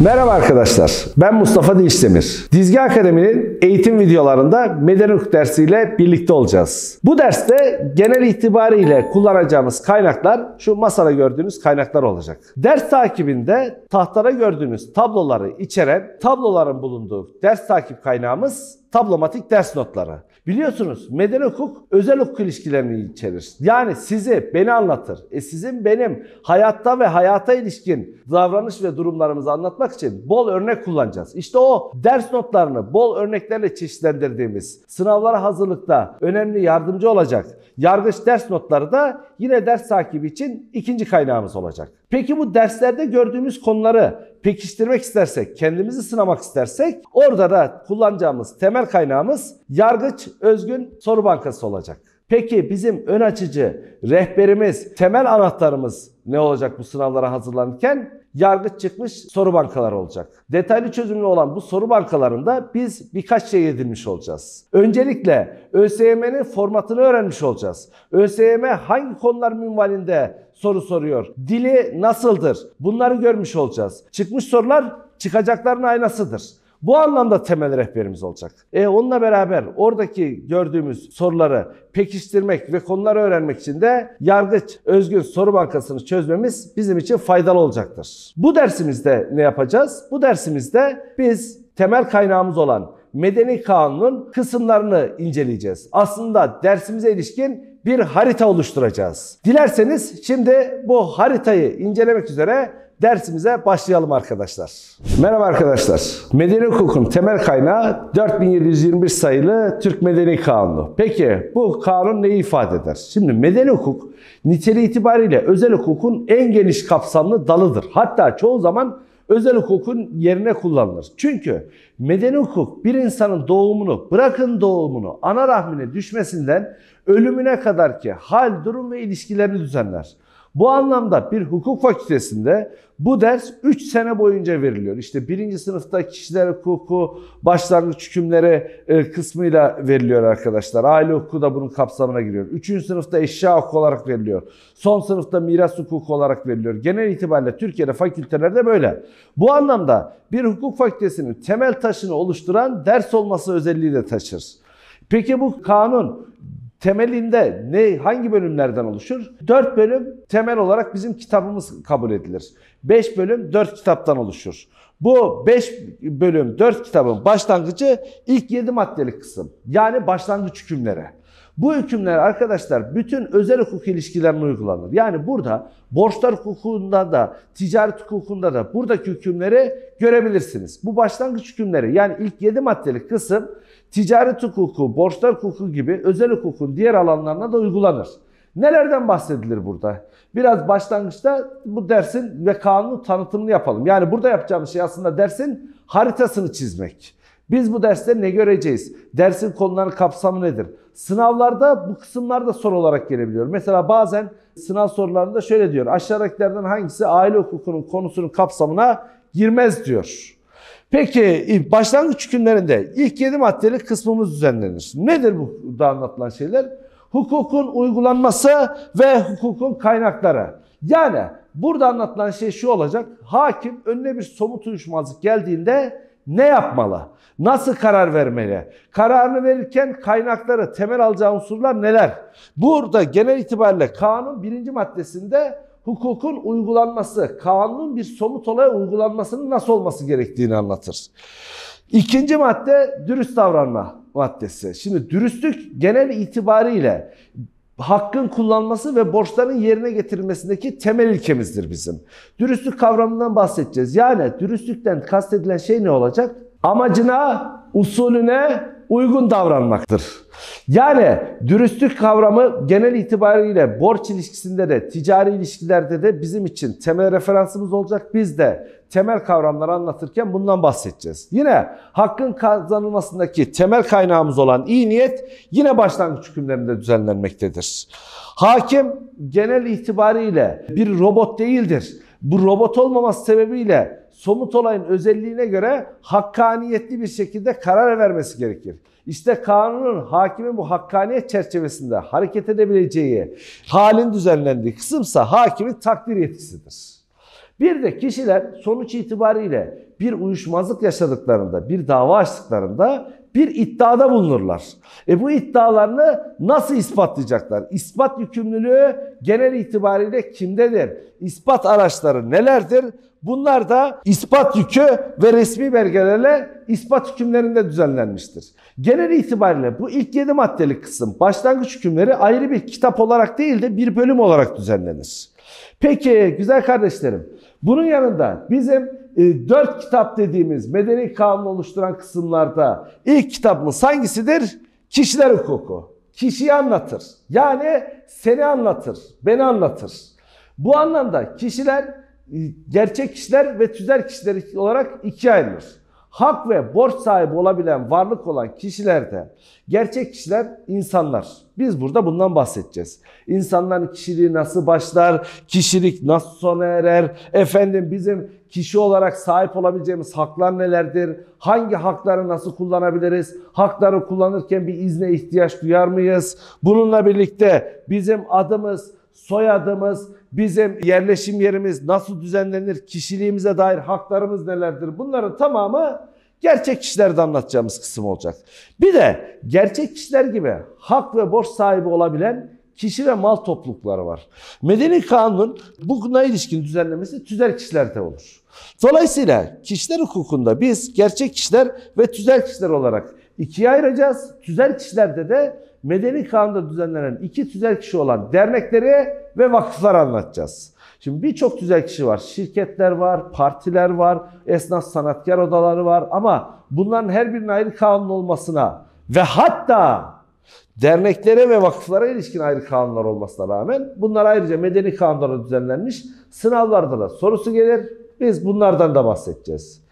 Merhaba arkadaşlar, ben Mustafa Dinçdemir. Dizgi Akademi'nin eğitim videolarında Meden Hukuk dersiyle birlikte olacağız. Bu derste genel itibariyle kullanacağımız kaynaklar şu masada gördüğünüz kaynaklar olacak. Ders takibinde tahtada gördüğünüz tabloları içeren tabloların bulunduğu ders takip kaynağımız tablomatik ders notları. Biliyorsunuz meden hukuk özel hukuk ilişkilerini içerir. Yani sizi beni anlatır. E sizin benim hayatta ve hayata ilişkin davranış ve durumlarımızı anlatmak için bol örnek kullanacağız. İşte o ders notlarını bol örneklerle çeşitlendirdiğimiz sınavlara hazırlıkta önemli yardımcı olacak. Yargıç ders notları da yine ders takibi için ikinci kaynağımız olacak. Peki bu derslerde gördüğümüz konuları pekiştirmek istersek, kendimizi sınamak istersek orada da kullanacağımız temel kaynağımız yargıç özgün soru bankası olacak. Peki bizim ön açıcı, rehberimiz, temel anahtarımız ne olacak bu sınavlara hazırlanırken? yargıç çıkmış soru bankaları olacak. Detaylı çözümlü olan bu soru bankalarında biz birkaç şey edinmiş olacağız. Öncelikle ÖSYM'nin formatını öğrenmiş olacağız. ÖSYM hangi konular minvalinde soru soruyor? Dili nasıldır? Bunları görmüş olacağız. Çıkmış sorular çıkacakların aynasıdır. Bu anlamda temel rehberimiz olacak. E onunla beraber oradaki gördüğümüz soruları pekiştirmek ve konuları öğrenmek için de Yargıç Özgün Soru Bankası'nı çözmemiz bizim için faydalı olacaktır. Bu dersimizde ne yapacağız? Bu dersimizde biz temel kaynağımız olan Medeni Kanun'un kısımlarını inceleyeceğiz. Aslında dersimize ilişkin bir harita oluşturacağız. Dilerseniz şimdi bu haritayı incelemek üzere dersimize başlayalım arkadaşlar. Merhaba arkadaşlar. Medeni hukukun temel kaynağı 4721 sayılı Türk Medeni Kanunu. Peki bu kanun neyi ifade eder? Şimdi medeni hukuk niteliği itibariyle özel hukukun en geniş kapsamlı dalıdır. Hatta çoğu zaman özel hukukun yerine kullanılır. Çünkü medeni hukuk bir insanın doğumunu, bırakın doğumunu, ana rahmine düşmesinden ölümüne kadar ki hal, durum ve ilişkilerini düzenler. Bu anlamda bir hukuk fakültesinde bu ders 3 sene boyunca veriliyor. İşte birinci sınıfta kişiler hukuku başlangıç hükümleri e, kısmıyla veriliyor arkadaşlar. Aile hukuku da bunun kapsamına giriyor. Üçüncü sınıfta eşya hukuku olarak veriliyor. Son sınıfta miras hukuku olarak veriliyor. Genel itibariyle Türkiye'de fakültelerde böyle. Bu anlamda bir hukuk fakültesinin temel taşını oluşturan ders olması özelliği de taşır. Peki bu kanun temelinde ne hangi bölümlerden oluşur? 4 bölüm temel olarak bizim kitabımız kabul edilir. 5 bölüm 4 kitaptan oluşur. Bu 5 bölüm 4 kitabın başlangıcı ilk 7 maddelik kısım. Yani başlangıç hükümlere. Bu hükümler arkadaşlar bütün özel hukuk ilişkilerine uygulanır. Yani burada borçlar hukukunda da, ticaret hukukunda da buradaki hükümleri görebilirsiniz. Bu başlangıç hükümleri yani ilk 7 maddelik kısım ticaret hukuku, borçlar hukuku gibi özel hukukun diğer alanlarına da uygulanır. Nelerden bahsedilir burada? Biraz başlangıçta bu dersin ve kanunu tanıtımını yapalım. Yani burada yapacağımız şey aslında dersin haritasını çizmek. Biz bu derste ne göreceğiz? Dersin konuları kapsamı nedir? Sınavlarda bu kısımlar da soru olarak gelebiliyor. Mesela bazen sınav sorularında şöyle diyor. Aşağıdakilerden hangisi aile hukukunun konusunun kapsamına girmez diyor. Peki başlangıç hükümlerinde ilk 7 maddelik kısmımız düzenlenir. Nedir bu da anlatılan şeyler? Hukukun uygulanması ve hukukun kaynakları. Yani burada anlatılan şey şu olacak. Hakim önüne bir somut uyuşmazlık geldiğinde ne yapmalı? Nasıl karar vermeli? Kararını verirken kaynakları, temel alacağı unsurlar neler? Burada genel itibariyle kanun birinci maddesinde hukukun uygulanması, kanunun bir somut olaya uygulanmasının nasıl olması gerektiğini anlatır. İkinci madde dürüst davranma maddesi. Şimdi dürüstlük genel itibariyle hakkın kullanması ve borçların yerine getirilmesindeki temel ilkemizdir bizim. Dürüstlük kavramından bahsedeceğiz. Yani dürüstlükten kastedilen şey ne olacak? Amacına, usulüne, uygun davranmaktır. Yani dürüstlük kavramı genel itibariyle borç ilişkisinde de ticari ilişkilerde de bizim için temel referansımız olacak. Biz de temel kavramları anlatırken bundan bahsedeceğiz. Yine hakkın kazanılmasındaki temel kaynağımız olan iyi niyet yine başlangıç hükümlerinde düzenlenmektedir. Hakim genel itibariyle bir robot değildir. Bu robot olmaması sebebiyle somut olayın özelliğine göre hakkaniyetli bir şekilde karar vermesi gerekir. İşte kanunun hakimin bu hakkaniyet çerçevesinde hareket edebileceği halin düzenlendiği kısımsa hakimin takdir yetkisidir. Bir de kişiler sonuç itibariyle bir uyuşmazlık yaşadıklarında, bir dava açtıklarında bir iddiada bulunurlar. E bu iddialarını nasıl ispatlayacaklar? İspat yükümlülüğü genel itibariyle kimdedir? İspat araçları nelerdir? Bunlar da ispat yükü ve resmi belgelerle ispat hükümlerinde düzenlenmiştir. Genel itibariyle bu ilk 7 maddelik kısım başlangıç hükümleri ayrı bir kitap olarak değil de bir bölüm olarak düzenlenir. Peki güzel kardeşlerim bunun yanında bizim e, dört kitap dediğimiz medeni kanunu oluşturan kısımlarda ilk kitabımız hangisidir? Kişiler hukuku. Kişiyi anlatır. Yani seni anlatır, beni anlatır. Bu anlamda kişiler e, gerçek kişiler ve tüzel kişiler olarak ikiye ayrılır hak ve borç sahibi olabilen varlık olan kişiler de gerçek kişiler insanlar. Biz burada bundan bahsedeceğiz. İnsanların kişiliği nasıl başlar, kişilik nasıl sona erer, efendim bizim kişi olarak sahip olabileceğimiz haklar nelerdir, hangi hakları nasıl kullanabiliriz, hakları kullanırken bir izne ihtiyaç duyar mıyız? Bununla birlikte bizim adımız, soyadımız, bizim yerleşim yerimiz nasıl düzenlenir, kişiliğimize dair haklarımız nelerdir bunların tamamı gerçek kişilerde anlatacağımız kısım olacak. Bir de gerçek kişiler gibi hak ve borç sahibi olabilen kişi ve mal toplulukları var. Medeni kanunun buna ilişkin düzenlemesi tüzel kişilerde olur. Dolayısıyla kişiler hukukunda biz gerçek kişiler ve tüzel kişiler olarak ikiye ayıracağız. Tüzel kişilerde de medeni kanunda düzenlenen iki tüzel kişi olan dernekleri ve vakıfları anlatacağız. Şimdi birçok tüzel kişi var. Şirketler var, partiler var, esnaf sanatkar odaları var ama bunların her birinin ayrı kanun olmasına ve hatta derneklere ve vakıflara ilişkin ayrı kanunlar olmasına rağmen bunlar ayrıca medeni kanunlara düzenlenmiş sınavlarda da sorusu gelir. Biz bunlardan da bahsedeceğiz.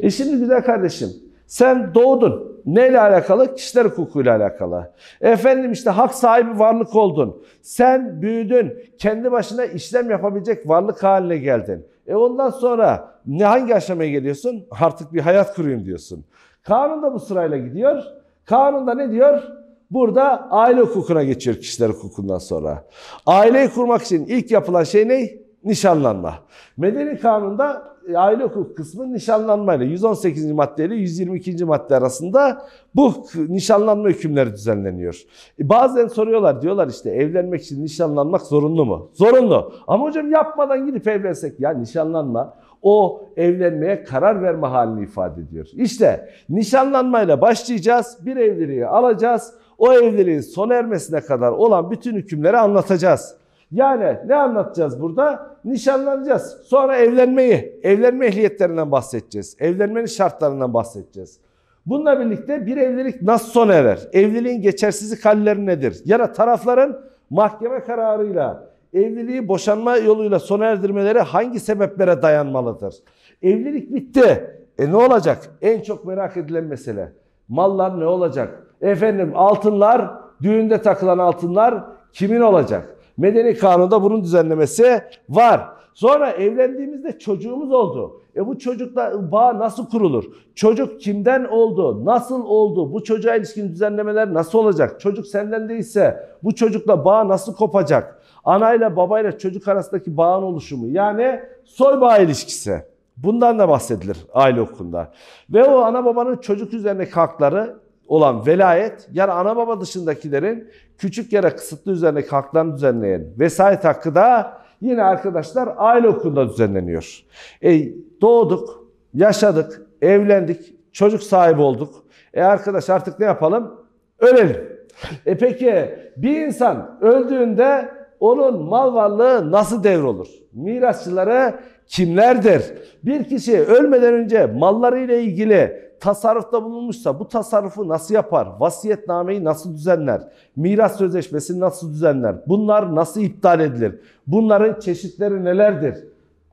E şimdi güzel kardeşim sen doğdun. Neyle alakalı? Kişiler hukukuyla alakalı. Efendim işte hak sahibi varlık oldun. Sen büyüdün. Kendi başına işlem yapabilecek varlık haline geldin. E ondan sonra ne hangi aşamaya geliyorsun? Artık bir hayat kurayım diyorsun. Kanun da bu sırayla gidiyor. Kanun da ne diyor? Burada aile hukukuna geçiyor kişiler hukukundan sonra. Aileyi kurmak için ilk yapılan şey ne? Nişanlanma. Medeni kanunda aile hukuk kısmı nişanlanmayla 118. madde ile 122. madde arasında bu nişanlanma hükümleri düzenleniyor. E, bazen soruyorlar diyorlar işte evlenmek için nişanlanmak zorunlu mu? Zorunlu. Ama hocam yapmadan gidip evlensek ya nişanlanma o evlenmeye karar verme halini ifade ediyor. İşte nişanlanmayla başlayacağız. Bir evliliği alacağız. O evliliğin son ermesine kadar olan bütün hükümleri anlatacağız. Yani ne anlatacağız burada? Nişanlanacağız. Sonra evlenmeyi, evlenme ehliyetlerinden bahsedeceğiz. Evlenmenin şartlarından bahsedeceğiz. Bununla birlikte bir evlilik nasıl sona erer? Evliliğin geçersizlik halleri nedir? Ya da tarafların mahkeme kararıyla evliliği boşanma yoluyla sona erdirmeleri hangi sebeplere dayanmalıdır? Evlilik bitti. E ne olacak? En çok merak edilen mesele. Mallar ne olacak? Efendim altınlar, düğünde takılan altınlar kimin olacak? Medeni kanunda bunun düzenlemesi var. Sonra evlendiğimizde çocuğumuz oldu. E bu çocukla bağ nasıl kurulur? Çocuk kimden oldu? Nasıl oldu? Bu çocuğa ilişkin düzenlemeler nasıl olacak? Çocuk senden değilse bu çocukla bağ nasıl kopacak? Anayla babayla çocuk arasındaki bağın oluşumu yani soy bağ ilişkisi. Bundan da bahsedilir aile hukukunda. Ve o ana babanın çocuk üzerindeki hakları olan velayet yani ana baba dışındakilerin küçük yere kısıtlı üzerine haklarını düzenleyen vesayet hakkı da yine arkadaşlar aile okulunda düzenleniyor. E, doğduk, yaşadık, evlendik, çocuk sahibi olduk. E arkadaş artık ne yapalım? Ölelim. E peki bir insan öldüğünde onun mal varlığı nasıl devrolur? Mirasçılara kimlerdir? Bir kişi ölmeden önce mallarıyla ilgili tasarrufta bulunmuşsa bu tasarrufu nasıl yapar? Vasiyetnameyi nasıl düzenler? Miras sözleşmesini nasıl düzenler? Bunlar nasıl iptal edilir? Bunların çeşitleri nelerdir?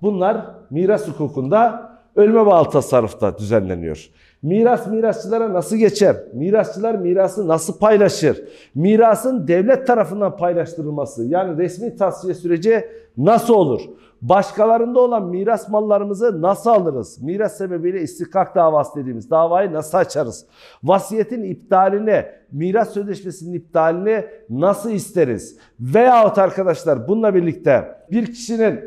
Bunlar miras hukukunda ölme bağlı tasarrufta düzenleniyor. Miras mirasçılara nasıl geçer? Mirasçılar mirası nasıl paylaşır? Mirasın devlet tarafından paylaştırılması yani resmi tasfiye süreci nasıl olur? Başkalarında olan miras mallarımızı nasıl alırız? Miras sebebiyle istikak davası dediğimiz davayı nasıl açarız? Vasiyetin iptaline, miras sözleşmesinin iptalini nasıl isteriz? Veyahut arkadaşlar bununla birlikte bir kişinin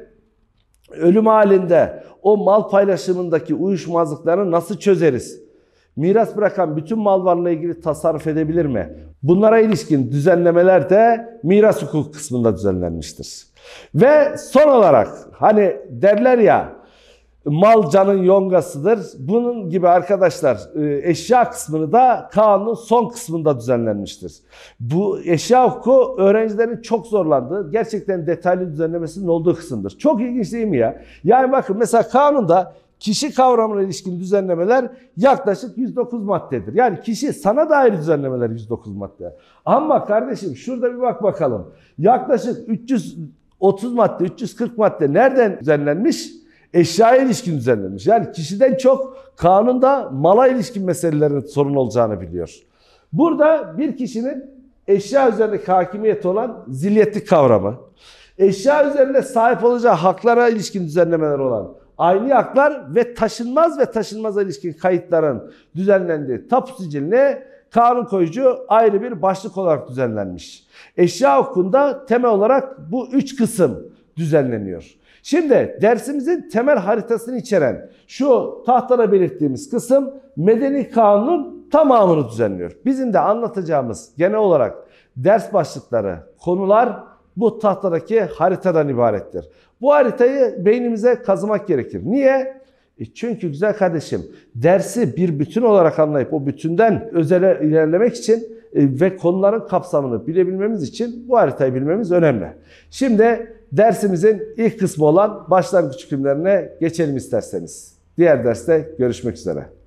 ölüm halinde o mal paylaşımındaki uyuşmazlıklarını nasıl çözeriz? miras bırakan bütün mal varlığıyla ilgili tasarruf edebilir mi? Bunlara ilişkin düzenlemeler de miras hukuk kısmında düzenlenmiştir. Ve son olarak hani derler ya mal canın yongasıdır. Bunun gibi arkadaşlar e, eşya kısmını da kanunun son kısmında düzenlenmiştir. Bu eşya hukuku öğrencilerin çok zorlandığı, gerçekten detaylı düzenlemesinin olduğu kısımdır. Çok ilginç değil mi ya? Yani bakın mesela kanunda kişi kavramına ilişkin düzenlemeler yaklaşık 109 maddedir. Yani kişi sana dair düzenlemeler 109 madde. Ama kardeşim şurada bir bak bakalım. Yaklaşık 330 madde, 340 madde nereden düzenlenmiş? Eşyaya ilişkin düzenlenmiş. Yani kişiden çok kanunda mala ilişkin meselelerin sorun olacağını biliyor. Burada bir kişinin eşya üzerindeki hakimiyet olan zilyetlik kavramı, eşya üzerinde sahip olacağı haklara ilişkin düzenlemeler olan aynı haklar ve taşınmaz ve taşınmaz ilişkin kayıtların düzenlendiği tapu siciline kanun koyucu ayrı bir başlık olarak düzenlenmiş. Eşya hukukunda temel olarak bu üç kısım düzenleniyor. Şimdi dersimizin temel haritasını içeren şu tahtada belirttiğimiz kısım medeni kanunun tamamını düzenliyor. Bizim de anlatacağımız genel olarak ders başlıkları, konular bu tahtadaki haritadan ibarettir. Bu haritayı beynimize kazımak gerekir. Niye? E çünkü güzel kardeşim dersi bir bütün olarak anlayıp o bütünden özele ilerlemek için e, ve konuların kapsamını bilebilmemiz için bu haritayı bilmemiz önemli. Şimdi dersimizin ilk kısmı olan başlangıç hükümlerine geçelim isterseniz. Diğer derste görüşmek üzere.